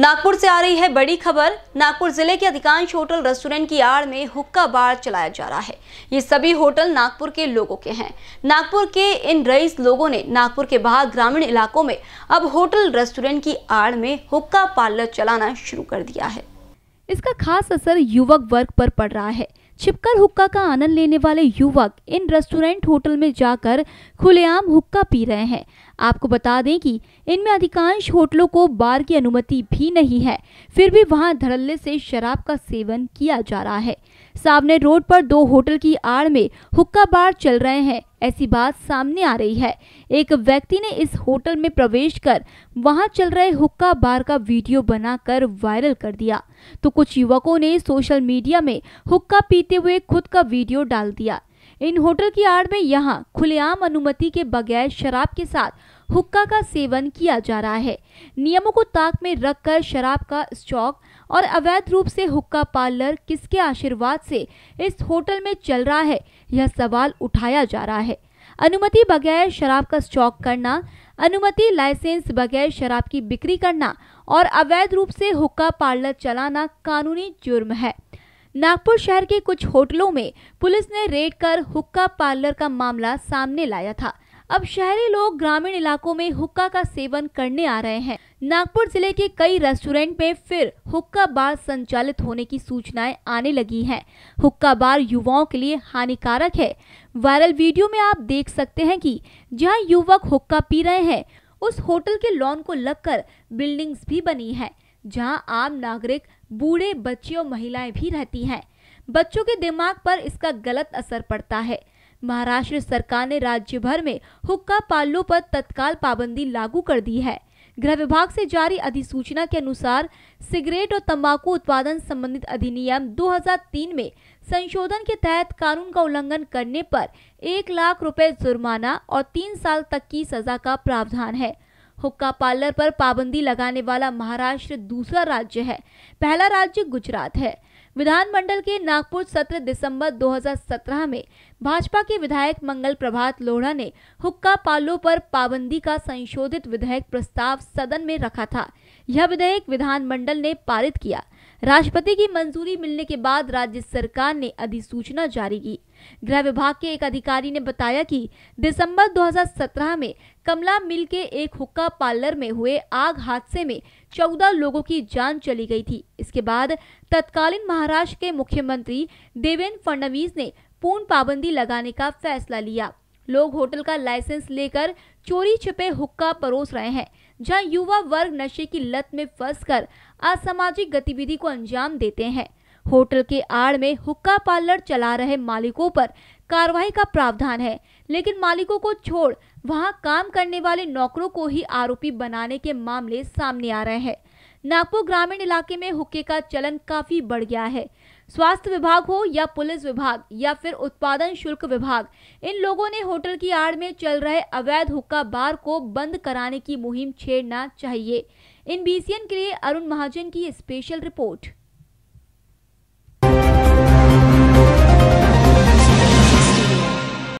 नागपुर से आ रही है बड़ी खबर नागपुर जिले के अधिकांश होटल रेस्टोरेंट की आड़ में हुक्का बार चलाया जा रहा है ये सभी होटल नागपुर के लोगों के हैं नागपुर के इन रईस लोगों ने नागपुर के बाहर ग्रामीण इलाकों में अब होटल रेस्टोरेंट की आड़ में हुक्का पार्लर चलाना शुरू कर दिया है इसका खास असर युवक वर्ग पर पड़ रहा है छिपकर हुक्का का आनंद लेने वाले युवक इन रेस्टोरेंट होटल में जाकर खुलेआम हुक्का पी रहे हैं आपको बता दें कि इनमें अधिकांश होटलों को बार की अनुमति भी नहीं है फिर भी वहां धड़ल्ले से शराब का सेवन किया जा रहा है सामने रोड पर दो होटल की आड़ में हुक्का बार चल रहे हैं ऐसी बात सामने आ रही है एक व्यक्ति ने इस होटल में प्रवेश कर वहां चल रहे हुक्का बार का वीडियो बनाकर वायरल कर दिया तो कुछ युवकों ने सोशल मीडिया में हुक्का पीते हुए खुद का वीडियो डाल दिया इन होटल की आड़ में यहाँ खुलेआम अनुमति के बगैर शराब के साथ हुक्का का सेवन किया जा रहा है नियमों को ताक में रखकर शराब का स्टॉक और अवैध रूप से हुक्का पार्लर किसके आशीर्वाद से इस होटल में चल रहा है यह सवाल उठाया जा रहा है अनुमति बगैर शराब का स्टॉक करना अनुमति लाइसेंस बगैर शराब की बिक्री करना और अवैध रूप से हुक्का पार्लर चलाना कानूनी जुर्म है नागपुर शहर के कुछ होटलों में पुलिस ने रेड कर हुक्का पार्लर का मामला सामने लाया था अब शहरी लोग ग्रामीण इलाकों में हुक्का का सेवन करने आ रहे हैं नागपुर जिले के कई रेस्टोरेंट में फिर हुक्का बार संचालित होने की सूचनाएं आने लगी हैं। हुक्का बार युवाओं के लिए हानिकारक है वायरल वीडियो में आप देख सकते हैं कि जहां युवक हुक्का पी रहे हैं उस होटल के लॉन को लगकर बिल्डिंग्स भी बनी है जहाँ आम नागरिक बूढ़े बच्चे और महिलाएं भी रहती है बच्चों के दिमाग पर इसका गलत असर पड़ता है महाराष्ट्र सरकार ने राज्य भर में हुक्का पालों पर तत्काल पाबंदी लागू कर दी है गृह विभाग से जारी अधिसूचना के अनुसार सिगरेट और तंबाकू उत्पादन संबंधित अधिनियम 2003 में संशोधन के तहत कानून का उल्लंघन करने पर एक लाख रुपए जुर्माना और तीन साल तक की सजा का प्रावधान है हुक्का पार्लर पर पाबंदी लगाने वाला महाराष्ट्र दूसरा राज्य है पहला राज्य गुजरात है विधानमंडल के नागपुर सत्र दिसंबर 2017 में भाजपा के विधायक मंगल प्रभात लोढ़ा ने हुक्का पालो पर पाबंदी का संशोधित विधेयक प्रस्ताव सदन में रखा था यह विधेयक विधानमंडल ने पारित किया राष्ट्रपति की मंजूरी मिलने के बाद राज्य सरकार ने अधिसूचना जारी की गृह विभाग के एक अधिकारी ने बताया कि दिसंबर 2017 में कमला मिल के एक हुक्का पार्लर में हुए आग हादसे में 14 लोगों की जान चली गई थी इसके बाद तत्कालीन महाराष्ट्र के मुख्यमंत्री देवेंद्र फडणवीस ने पूर्ण पाबंदी लगाने का फैसला लिया लोग होटल का लाइसेंस लेकर चोरी छिपे हुक्का परोस रहे हैं जहां युवा वर्ग नशे की लत में फंसकर असामाजिक गतिविधि को अंजाम देते हैं होटल के आड़ में हुक्का पार्लर चला रहे मालिकों पर कार्रवाई का प्रावधान है लेकिन मालिकों को छोड़ वहां काम करने वाले नौकरों को ही आरोपी बनाने के मामले सामने आ रहे हैं नागपुर ग्रामीण इलाके में हुक्के का चलन काफी बढ़ गया है स्वास्थ्य विभाग हो या पुलिस विभाग या फिर उत्पादन शुल्क विभाग इन लोगों ने होटल की आड़ में चल रहे अवैध हुक्का बार को बंद कराने की मुहिम छेड़ना चाहिए इन बीसीएन के लिए अरुण महाजन की स्पेशल रिपोर्ट